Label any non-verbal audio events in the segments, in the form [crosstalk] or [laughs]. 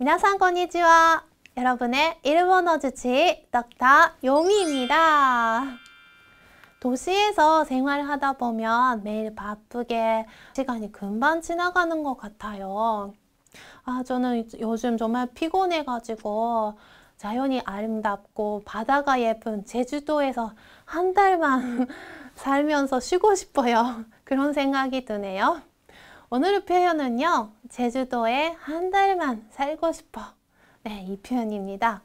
皆さん 건니지와 여러분의 일본어 주치 덕터 용미입니다 도시에서 생활하다 보면 매일 바쁘게 시간이 금방 지나가는 것 같아요. 아, 저는 요즘 정말 피곤해가지고 자연이 아름답고 바다가 예쁜 제주도에서 한 달만 [laughs] 살면서 쉬고 싶어요. 그런 생각이 드네요. 오늘의 표현은요. 제주도에 한 달만 살고 싶어. 네, 이 표현입니다.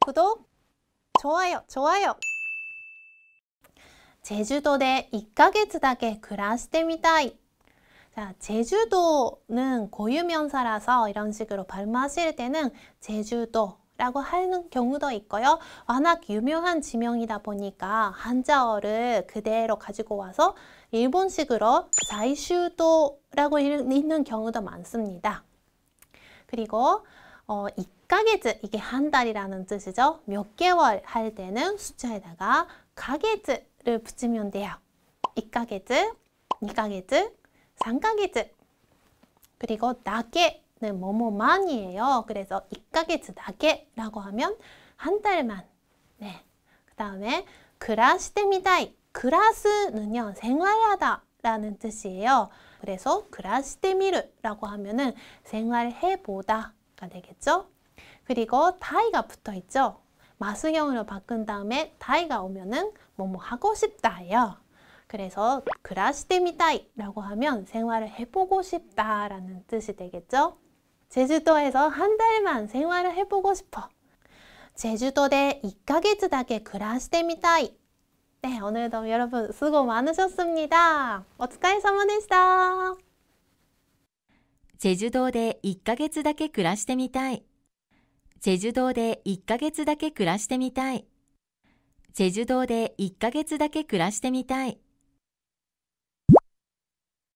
구독, 좋아요, 좋아요. 제주도で1ヶ月だけ暮らしてみたい 자, 제주도는 고유명사라서 이런 식으로 발음하실 때는 제주도 라고 하는 경우도 있고요. 워낙 유명한 지명이다 보니까 한자어를 그대로 가지고 와서 일본식으로 자이슈도라고 읽는 경우도 많습니다. 그리고 어, 1가게즈 이게 한 달이라는 뜻이죠. 몇 개월 할 때는 숫자에다가 가게즈를 붙이면 돼요. 1가게즈, 2가게즈, 3가게즈 그리고 나게 네, 뭐뭐만이에요. 그래서 1까게츠 다게라고 하면 한 달만. 네. 그다음에 暮ら시데미다이 그라스는요. 생활하다 라는 뜻이에요. 그래서 暮ら시데미르라고 하면은 생활해 보다가 되겠죠? 그리고 다이가 붙어 있죠? 마수형으로 바꾼 다음에 다이가 오면은 뭐뭐 하고 싶다예요. 그래서 暮ら시데미다이라고 하면 생활을 해보고 싶다라는 뜻이 되겠죠? 제주도에서한달만생활을해보고싶어제주도で1ヶ月だけ暮らしてみたい네오늘도여러분수고많으셨습니다お疲れ様でした제주도で1ヶ月だけ暮らしてみたい제주도で1ヶ月だけ暮らしてみたい제주도で1ヶ月だけ暮らしてみたい